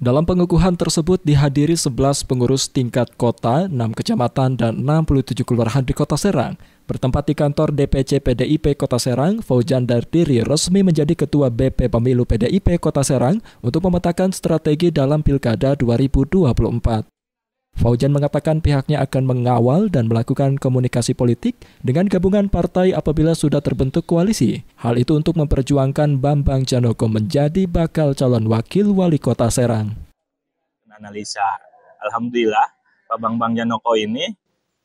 Dalam pengukuhan tersebut dihadiri 11 pengurus tingkat kota, 6 kecamatan, dan 67 kelurahan di Kota Serang. Bertempat di kantor DPC PDIP Kota Serang, Faujan Dardiri resmi menjadi Ketua BP Pemilu PDIP Kota Serang untuk memetakan strategi dalam Pilkada 2024. Faujan mengatakan pihaknya akan mengawal dan melakukan komunikasi politik dengan gabungan partai apabila sudah terbentuk koalisi. Hal itu untuk memperjuangkan Bambang Janoko menjadi bakal calon wakil wali kota Serang. Analisa, Alhamdulillah Pak Bambang Janoko ini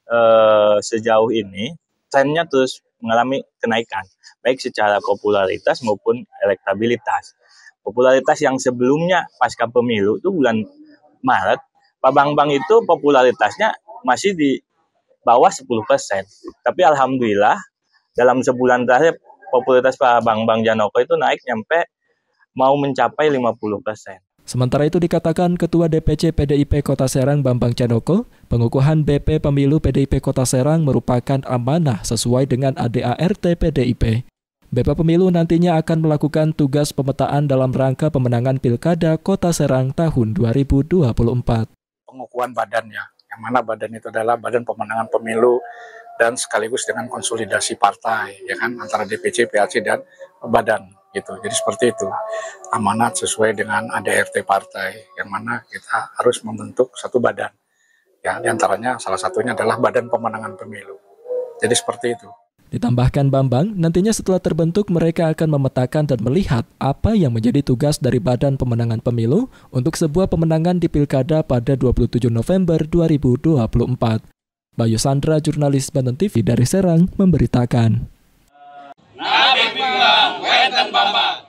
eh, sejauh ini trennya terus mengalami kenaikan, baik secara popularitas maupun elektabilitas. Popularitas yang sebelumnya pasca pemilu itu bulan Maret Pak Bang Bang itu popularitasnya masih di bawah 10 persen. Tapi alhamdulillah dalam sebulan terakhir popularitas Pak Bang Bang Janoko itu naik nyampe mau mencapai 50 persen. Sementara itu dikatakan Ketua DPC PDIP Kota Serang Bambang Janoko, pengukuhan BP Pemilu PDIP Kota Serang merupakan amanah sesuai dengan ADART PDIP. BP Pemilu nantinya akan melakukan tugas pemetaan dalam rangka pemenangan Pilkada Kota Serang tahun 2024 pengukuhan badannya, yang mana badan itu adalah Badan Pemenangan Pemilu dan sekaligus dengan konsolidasi partai, ya kan, antara DPC, PAC dan badan gitu. Jadi seperti itu amanat sesuai dengan ADRT partai, yang mana kita harus membentuk satu badan. Ya, antaranya salah satunya adalah Badan Pemenangan Pemilu. Jadi seperti itu. Ditambahkan Bambang, nantinya setelah terbentuk mereka akan memetakan dan melihat apa yang menjadi tugas dari Badan Pemenangan Pemilu untuk sebuah pemenangan di Pilkada pada 27 November 2024. Bayu Sandra, jurnalis Banten TV dari Serang, memberitakan. Nabi Bambang, Bambang.